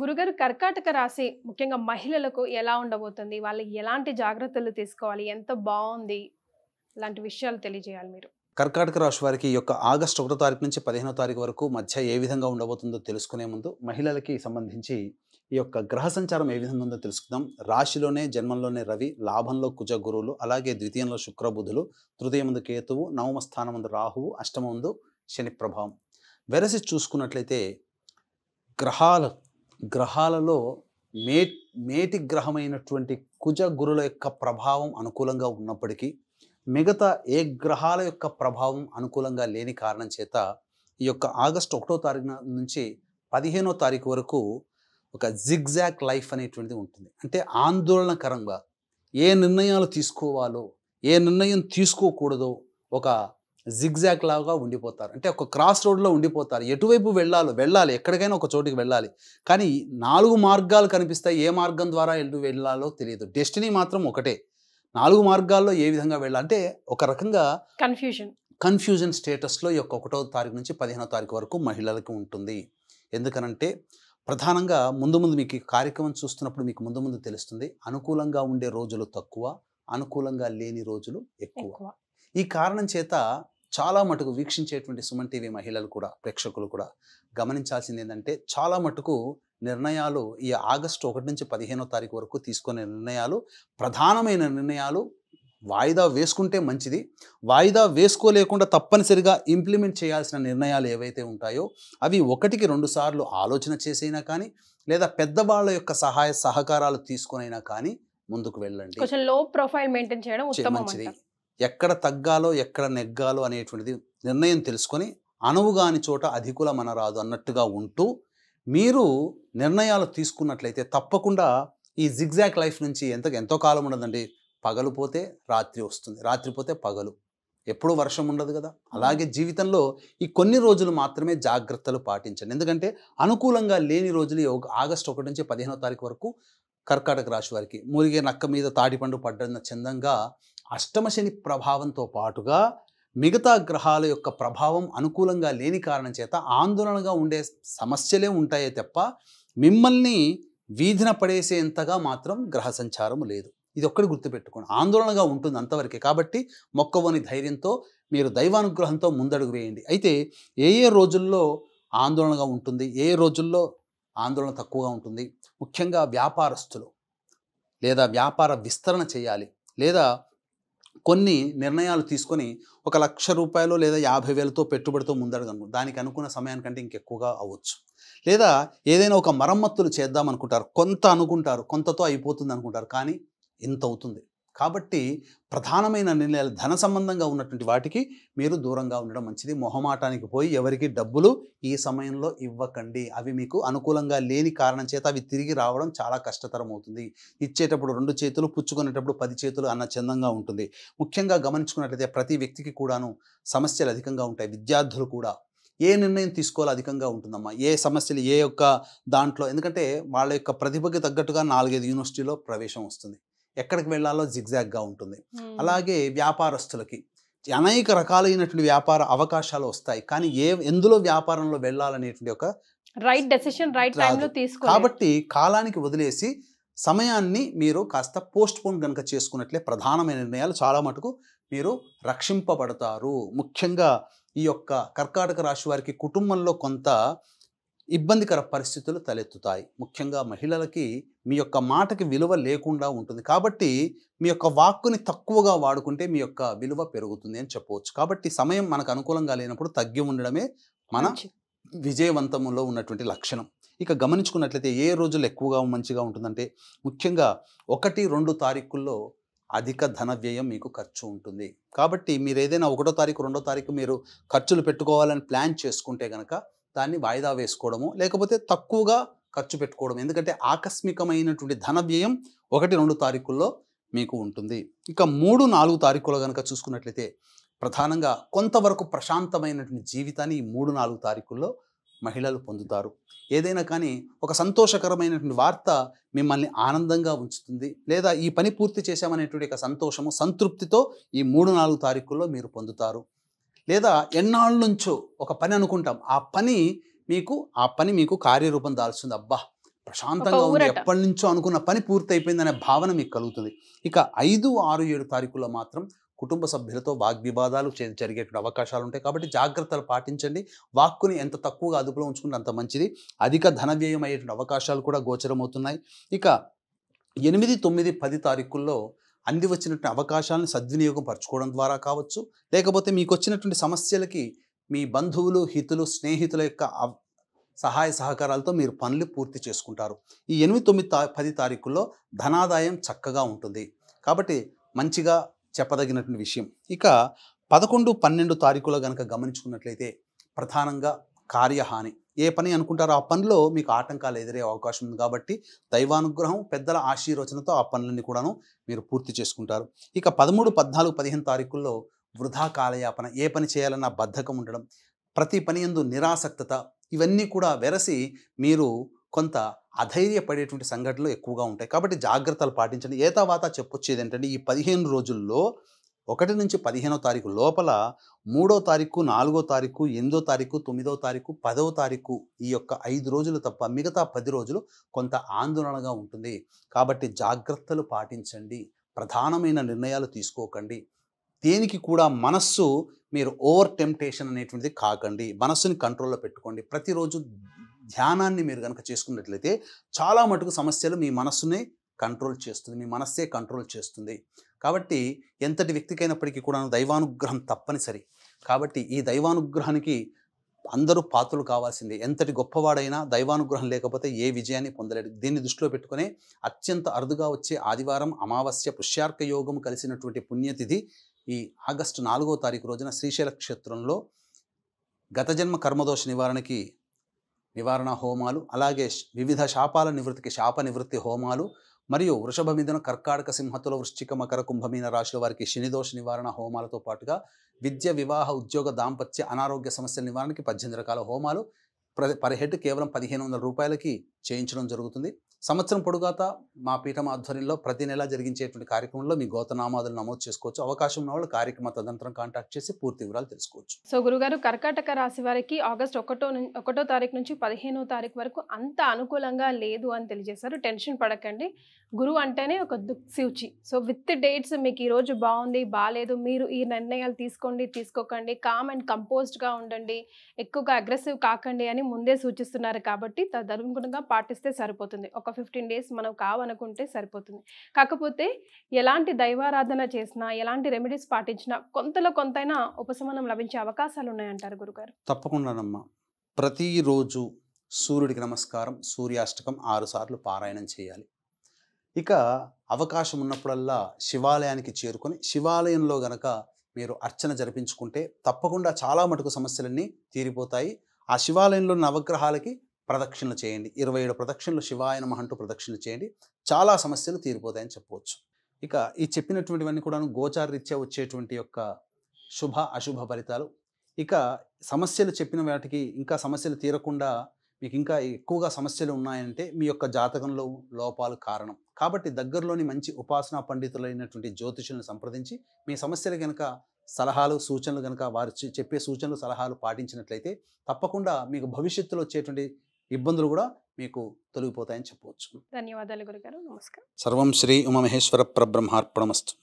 గురుగారు కర్కాటక రాశి ముఖ్యంగా మహిళలకు ఎలా ఉండబోతుంది వాళ్ళు ఎలాంటి జాగ్రత్తలు తీసుకోవాలి ఎంత బాగుంది ఇలాంటి విషయాలు తెలియజేయాలి మీరు కర్కాటక రాశి వారికి యొక్క ఆగస్టు ఒకటో తారీఖు నుంచి పదిహేనో తారీఖు వరకు మధ్య ఏ విధంగా ఉండబోతుందో తెలుసుకునే ముందు మహిళలకి సంబంధించి ఈ యొక్క గ్రహ సంచారం ఏ విధంగా ఉందో తెలుసుకుందాం రాశిలోనే జన్మంలోనే రవి లాభంలో కుజ గురువులు అలాగే ద్వితీయంలో శుక్రబుధులు ముందు కేతువు నవమ స్థానముందు రాహువు అష్టమందు శని ప్రభావం వెరసి చూసుకున్నట్లయితే గ్రహాలు గ్రహాలలో మే మేటి గ్రహమైనటువంటి కుజ గురుల యొక్క ప్రభావం అనుకూలంగా ఉన్నప్పటికీ మిగతా ఏ గ్రహాల యొక్క ప్రభావం అనుకూలంగా లేని కారణం చేత ఈ యొక్క ఆగస్టు ఒకటో తారీఖు నుంచి పదిహేనో తారీఖు వరకు ఒక జిగ్జాక్ లైఫ్ అనేటువంటిది ఉంటుంది అంటే ఆందోళనకరంగా ఏ నిర్ణయాలు తీసుకోవాలో ఏ నిర్ణయం తీసుకోకూడదో ఒక జిగ్జాగ్ లాగా ఉండిపోతారు అంటే ఒక క్రాస్ రోడ్లో ఉండిపోతారు ఎటువైపు వెళ్ళాలో వెళ్ళాలి ఎక్కడికైనా ఒక చోటుకి వెళ్ళాలి కానీ నాలుగు మార్గాలు కనిపిస్తాయి ఏ మార్గం ద్వారా ఎటు వెళ్ళాలో తెలియదు డెస్టినీ మాత్రం ఒకటే నాలుగు మార్గాల్లో ఏ విధంగా వెళ్ళాలంటే ఒక రకంగా కన్ఫ్యూజన్ కన్ఫ్యూజన్ స్టేటస్లో ఈ యొక్క ఒకటో తారీఖు నుంచి పదిహేనో తారీఖు వరకు మహిళలకు ఉంటుంది ఎందుకనంటే ప్రధానంగా ముందు ముందు మీకు ఈ కార్యక్రమం చూస్తున్నప్పుడు మీకు ముందు ముందు తెలుస్తుంది అనుకూలంగా ఉండే రోజులు తక్కువ అనుకూలంగా లేని రోజులు ఎక్కువ ఈ కారణం చేత చాలా మటుకు వీక్షించేటువంటి సుమన్ టీవీ మహిళలు కూడా ప్రేక్షకులు కూడా గమనించాల్సింది ఏంటంటే చాలా మటుకు నిర్ణయాలు ఈ ఆగస్టు ఒకటి నుంచి పదిహేనో తారీఖు వరకు తీసుకునే నిర్ణయాలు ప్రధానమైన నిర్ణయాలు వాయిదా వేసుకుంటే మంచిది వాయిదా వేసుకోలేకుండా తప్పనిసరిగా ఇంప్లిమెంట్ చేయాల్సిన నిర్ణయాలు ఏవైతే ఉంటాయో అవి ఒకటికి రెండు సార్లు ఆలోచన చేసైనా కానీ లేదా పెద్దవాళ్ళ యొక్క సహాయ సహకారాలు తీసుకునైనా కానీ ముందుకు వెళ్ళండి కొంచెం లో ప్రొఫైల్ మెయింటైన్ చేయడం మంచిది ఎక్కడ తగ్గాలో ఎక్కడ నెగ్గాలో అనేటువంటిది నిర్ణయం తెలుసుకొని అనువుగాని చోట అధికుల రాదు అన్నట్టుగా ఉంటూ మీరు నిర్ణయాలు తీసుకున్నట్లయితే తప్పకుండా ఈ జిగ్జాక్ లైఫ్ నుంచి ఎంత ఎంతో కాలం ఉండదండి పగలు పోతే రాత్రి వస్తుంది రాత్రి పోతే పగలు ఎప్పుడూ వర్షం ఉండదు కదా అలాగే జీవితంలో ఈ కొన్ని రోజులు మాత్రమే జాగ్రత్తలు పాటించండి ఎందుకంటే అనుకూలంగా లేని రోజులు ఆగస్టు ఒకటి నుంచి పదిహేనో తారీఖు వరకు కర్కాటక రాశి వారికి మురిగే నక్క మీద తాటిపండు పడ్డన్న చందంగా అష్టమశని ప్రభావంతో పాటుగా మిగతా గ్రహాల యొక్క ప్రభావం అనుకూలంగా లేని కారణం చేత ఆందోళనగా ఉండే సమస్యలే ఉంటాయే తప్ప మిమ్మల్ని వీధిన పడేసేంతగా మాత్రం గ్రహ సంచారం లేదు ఇది ఒక్కటి గుర్తుపెట్టుకోండి ఆందోళనగా ఉంటుంది అంతవరకే కాబట్టి మొక్కవని ధైర్యంతో మీరు దైవానుగ్రహంతో ముందడుగు వేయండి అయితే ఏ ఏ రోజుల్లో ఆందోళనగా ఉంటుంది ఏ రోజుల్లో ఆందోళన తక్కువగా ఉంటుంది ముఖ్యంగా వ్యాపారస్తులు లేదా వ్యాపార విస్తరణ చేయాలి లేదా కొన్ని నిర్ణయాలు తీసుకొని ఒక లక్ష రూపాయలు లేదా యాభై వేలతో పెట్టుబడితో ముందడగను దానికి అనుకున్న సమయానికంటే ఇంకెక్కువగా అవ్వచ్చు లేదా ఏదైనా ఒక మరమ్మత్తులు చేద్దాం అనుకుంటారు కొంత అనుకుంటారు కొంతతో అయిపోతుంది అనుకుంటారు కానీ ఇంత అవుతుంది కాబట్టి ప్రధానమైన నిర్ణయాలు ధన సంబంధంగా ఉన్నటువంటి వాటికి మీరు దూరంగా ఉండడం మంచిది మొహమాటానికి పోయి ఎవరికి డబ్బులు ఈ సమయంలో ఇవ్వకండి అవి మీకు అనుకూలంగా లేని కారణం చేత అవి తిరిగి రావడం చాలా కష్టతరం అవుతుంది ఇచ్చేటప్పుడు రెండు చేతులు పుచ్చుకునేటప్పుడు పది చేతులు అన్న చందంగా ఉంటుంది ముఖ్యంగా గమనించుకున్నట్లయితే ప్రతి వ్యక్తికి కూడాను సమస్యలు అధికంగా ఉంటాయి విద్యార్థులు కూడా ఏ నిర్ణయం తీసుకోవాలో అధికంగా ఉంటుందమ్మా ఏ సమస్యలు ఏ యొక్క దాంట్లో ఎందుకంటే వాళ్ళ యొక్క ప్రతిభకి తగ్గట్టుగా నాలుగైదు యూనివర్సిటీలో ప్రవేశం వస్తుంది ఎక్కడికి వెళ్ళాలో జిగ్జాగ్గా ఉంటుంది అలాగే వ్యాపారస్తులకి అనేక రకాలైనటువంటి వ్యాపార అవకాశాలు వస్తాయి కానీ ఏ ఎందులో వ్యాపారంలో వెళ్ళాలనేటువంటి ఒక రైట్ డెసిషన్ రైట్ టైంలో తీసుకో కాబట్టి కాలానికి వదిలేసి సమయాన్ని మీరు కాస్త పోస్ట్ పోన్ కనుక చేసుకున్నట్లే ప్రధానమైన నిర్ణయాలు చాలా మటుకు మీరు రక్షింపబడతారు ముఖ్యంగా ఈ యొక్క కర్కాటక రాశి వారికి కుటుంబంలో కొంత ఇబ్బందికర పరిస్థితులు తలెత్తుతాయి ముఖ్యంగా మహిళలకి మీ యొక్క మాటకి విలువ లేకుండా ఉంటుంది కాబట్టి మీ యొక్క వాక్కుని తక్కువగా వాడుకుంటే మీ యొక్క విలువ పెరుగుతుంది అని చెప్పవచ్చు కాబట్టి సమయం మనకు అనుకూలంగా లేనప్పుడు తగ్గి ఉండడమే మన విజయవంతంలో ఉన్నటువంటి లక్షణం ఇక గమనించుకున్నట్లయితే ఏ రోజులు ఎక్కువగా మంచిగా ఉంటుందంటే ముఖ్యంగా ఒకటి రెండు తారీఖుల్లో అధిక ధన వ్యయం మీకు ఖర్చు ఉంటుంది కాబట్టి మీరు ఏదైనా ఒకటో తారీఖు రెండో తారీఖు మీరు ఖర్చులు పెట్టుకోవాలని ప్లాన్ చేసుకుంటే కనుక దాన్ని వాయిదా వేసుకోవడము లేకపోతే తక్కువగా ఖర్చు పెట్టుకోవడం ఎందుకంటే ఆకస్మికమైనటువంటి ధన వ్యయం ఒకటి రెండు తారీఖుల్లో మీకు ఉంటుంది ఇక మూడు నాలుగు తారీఖులో కనుక చూసుకున్నట్లయితే ప్రధానంగా కొంతవరకు ప్రశాంతమైనటువంటి జీవితాన్ని ఈ మూడు నాలుగు తారీఖుల్లో మహిళలు పొందుతారు ఏదైనా కానీ ఒక సంతోషకరమైనటువంటి వార్త మిమ్మల్ని ఆనందంగా ఉంచుతుంది లేదా ఈ పని పూర్తి చేశామనేటువంటి ఒక సంతోషము సంతృప్తితో ఈ మూడు నాలుగు తారీఖుల్లో మీరు పొందుతారు లేదా ఎన్నాళ్ళ నుంచో ఒక పని అనుకుంటాం ఆ పని మీకు ఆ పని మీకు కార్యరూపం దాల్చింది అబ్బా ప్రశాంతంగా ఉంది ఎప్పటి నుంచో అనుకున్న పని పూర్తయిపోయిందనే భావన మీకు కలుగుతుంది ఇక ఐదు ఆరు ఏడు తారీఖుల్లో మాత్రం కుటుంబ సభ్యులతో వాగ్వివాదాలు జరిగే అవకాశాలు ఉంటాయి కాబట్టి జాగ్రత్తలు పాటించండి వాక్కుని ఎంత తక్కువగా అదుపులో ఉంచుకుంటే అంత మంచిది అధిక ధన వ్యయం అయ్యేటువంటి అవకాశాలు కూడా గోచరమవుతున్నాయి ఇక ఎనిమిది తొమ్మిది పది తారీఖుల్లో అంది వచ్చినటువంటి అవకాశాలను సద్వినియోగం పరచుకోవడం ద్వారా కావచ్చు లేకపోతే మీకు వచ్చినటువంటి సమస్యలకి మీ బంధువులు హితులు స్నేహితుల యొక్క సహాయ సహకారాలతో మీరు పనులు పూర్తి చేసుకుంటారు ఈ ఎనిమిది తొమ్మిది తా పది తారీఖుల్లో ధనాదాయం చక్కగా ఉంటుంది కాబట్టి మంచిగా చెప్పదగినటువంటి విషయం ఇక పదకొండు పన్నెండు తారీఖులో కనుక గమనించుకున్నట్లయితే ప్రధానంగా కార్యహాని ఏ పని అనుకుంటారో ఆ పనిలో మీకు ఆటంకాలు ఎదురే అవకాశం ఉంది కాబట్టి దైవానుగ్రహం పెద్దల ఆశీర్వచనతో ఆ పనులన్నీ కూడాను మీరు పూర్తి చేసుకుంటారు ఇక పదమూడు పద్నాలుగు పదిహేను తారీఖుల్లో వృధా కాలయాపన ఏ పని చేయాలన్నా బద్ధకం ఉండడం ప్రతి పని ఎందు నిరాసక్తత ఇవన్నీ కూడా వెరసి మీరు కొంత అధైర్యపడేటువంటి సంఘటనలు ఎక్కువగా ఉంటాయి కాబట్టి జాగ్రత్తలు పాటించండి ఏతావాత చెప్పొచ్చేది ఏంటంటే ఈ పదిహేను రోజుల్లో ఒకటి నుంచి పదిహేనో తారీఖు లోపల మూడో తారీఖు నాలుగో తారీఖు ఎనిమిదో తారీఖు తొమ్మిదో తారీఖు పదవ తారీఖు ఈ యొక్క ఐదు రోజులు తప్ప మిగతా పది రోజులు కొంత ఆందోళనగా ఉంటుంది కాబట్టి జాగ్రత్తలు పాటించండి ప్రధానమైన నిర్ణయాలు తీసుకోకండి దేనికి కూడా మనస్సు మీరు ఓవర్ టెంప్టేషన్ అనేటువంటిది కాకండి మనస్సుని కంట్రోల్లో పెట్టుకోండి ప్రతిరోజు ధ్యానాన్ని మీరు కనుక చేసుకున్నట్లయితే చాలా మటుకు సమస్యలు మీ మనస్సుని కంట్రోల్ చేస్తుంది మీ మనస్సే కంట్రోల్ చేస్తుంది కాబట్టి ఎంతటి వ్యక్తికైనప్పటికీ కూడా దైవానుగ్రహం తప్పనిసరి కాబట్టి ఈ దైవానుగ్రహానికి అందరూ పాత్రలు కావాల్సిందే ఎంతటి గొప్పవాడైనా దైవానుగ్రహం లేకపోతే ఏ విజయాన్ని పొందలేడు దీన్ని దృష్టిలో పెట్టుకుని అత్యంత అరుదుగా వచ్చే ఆదివారం అమావాస్య పుష్యార్క యోగం కలిసినటువంటి పుణ్యతిథి ఈ ఆగస్టు నాలుగో తారీఖు రోజున శ్రీశైల క్షేత్రంలో గత జన్మ కర్మదోష నివారణకి నివారణ హోమాలు అలాగే వివిధ శాపాల నివృత్తికి శాప నివృత్తి హోమాలు మరియు వృషభ మీదన కర్కాటక సింహతుల వృశ్చిక మకర కుంభమీన రాశుల వారికి శనిదోష నివారణ హోమాలతో పాటుగా విద్య వివాహ ఉద్యోగ దాంపత్య అనారోగ్య సమస్యల నివారణకి పద్దెనిమిది రకాల హోమాలు పర్ హెడ్ కేవలం పదిహేను వందల రూపాయలకి చేయించడం జరుగుతుంది సంవత్సరం పొడుగాత మా పీఠం ఆధ్వర్యంలో ప్రతి నెలా జరిగించేటువంటి కార్యక్రమంలో మీ గోతనామాదులు నమోదు చేసుకోవచ్చు అవకాశం ఉన్న వాళ్ళు కార్యక్రమ తదనంతరం కాంటాక్ట్ చేసి పూర్తి వివరాలు తెలుసుకోవచ్చు సో గురుగారు కర్కాటక రాశి వారికి ఆగస్ట్ ఒకటో ఒకటో తారీఖు నుంచి పదిహేనో తారీఖు వరకు అంత అనుకూలంగా లేదు అని తెలియజేశారు టెన్షన్ పడకండి గురువు అంటేనే ఒక దుక్సూచి సో విత్ డేట్స్ మీకు ఈరోజు బాగుంది బాగాలేదు మీరు ఈ నిర్ణయాలు తీసుకోండి తీసుకోకండి కామ్ అండ్ కంపోజ్డ్గా ఉండండి ఎక్కువగా అగ్రెసివ్ కాకండి అని ముందే సూచిస్తున్నారు కాబట్టి తదనుగుణంగా పాటిస్తే సరిపోతుంది ఒక ఫిఫ్టీన్ డేస్ మనం కావనుకుంటే సరిపోతుంది కాకపోతే ఎలాంటి దైవారాధన చేసినా ఎలాంటి రెమెడీస్ పాటించినా కొంతలో కొంతైనా ఉపశమనం లభించే అవకాశాలు ఉన్నాయంటారు గురుగారు తప్పకుండానమ్మా ప్రతిరోజు సూర్యుడికి నమస్కారం సూర్యాష్టకం ఆరుసార్లు పారాయణం చేయాలి ఇక అవకాశం ఉన్నప్పుడల్లా శివాలయానికి చేరుకొని శివాలయంలో గనక మీరు అర్చన జరిపించుకుంటే తప్పకుండా చాలా మటుకు సమస్యలన్నీ తీరిపోతాయి ఆ శివాలయంలో నవగ్రహాలకి ప్రదక్షిణలు చేయండి ఇరవై ఏడు ప్రదక్షిణలు శివాయన అంటూ ప్రదక్షిణలు చేయండి చాలా సమస్యలు తీరిపోతాయని చెప్పవచ్చు ఇక ఈ చెప్పినటువంటివన్నీ కూడా గోచారరీత్యా వచ్చేటువంటి యొక్క శుభ అశుభ ఫలితాలు ఇక సమస్యలు చెప్పిన వాటికి ఇంకా సమస్యలు తీరకుండా మీకు ఇంకా ఎక్కువగా సమస్యలు ఉన్నాయంటే మీ యొక్క జాతకంలో లోపాలు కారణం కాబట్టి దగ్గరలోని మంచి ఉపాసనా పండితులైనటువంటి జ్యోతిషులను సంప్రదించి మీ సమస్యలు కనుక సలహాలు సూచనలు కనుక వారు చెప్పే సూచనలు సలహాలు పాటించినట్లయితే తప్పకుండా మీకు భవిష్యత్తులో వచ్చేటువంటి ఇబ్బందులు కూడా మీకు తొలగిపోతాయని చెప్పవచ్చు ధన్యవాదాలు గురుగారు నమస్కారం సర్వం శ్రీ ఉమమహేశ్వర ప్రబ్రహ్మార్పణమస్తు